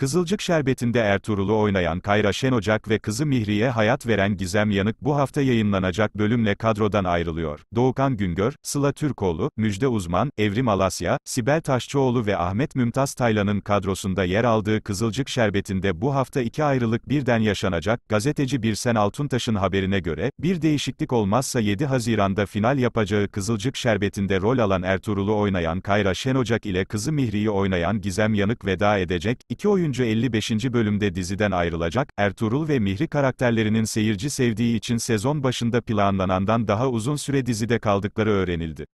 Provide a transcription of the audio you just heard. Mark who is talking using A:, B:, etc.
A: Kızılcık Şerbeti'nde Ertuğrul'u oynayan Kayra Şenocak ve kızı Mihri'ye hayat veren Gizem Yanık bu hafta yayınlanacak bölümle kadrodan ayrılıyor. Doğukan Güngör, Sıla Türkoğlu, Müjde Uzman, Evrim Alasya, Sibel Taşçıoğlu ve Ahmet Mümtaz Taylan'ın kadrosunda yer aldığı Kızılcık Şerbeti'nde bu hafta iki ayrılık birden yaşanacak. Gazeteci Birsen Altuntaş'ın haberine göre, bir değişiklik olmazsa 7 Haziran'da final yapacağı Kızılcık Şerbeti'nde rol alan Ertuğrul'u oynayan Kayra Şenocak ile kızı Mihri'yi oynayan Gizem Yanık veda edecek. İki oyun 55. bölümde diziden ayrılacak, Ertuğrul ve Mihri karakterlerinin seyirci sevdiği için sezon başında planlanandan daha uzun süre dizide kaldıkları öğrenildi.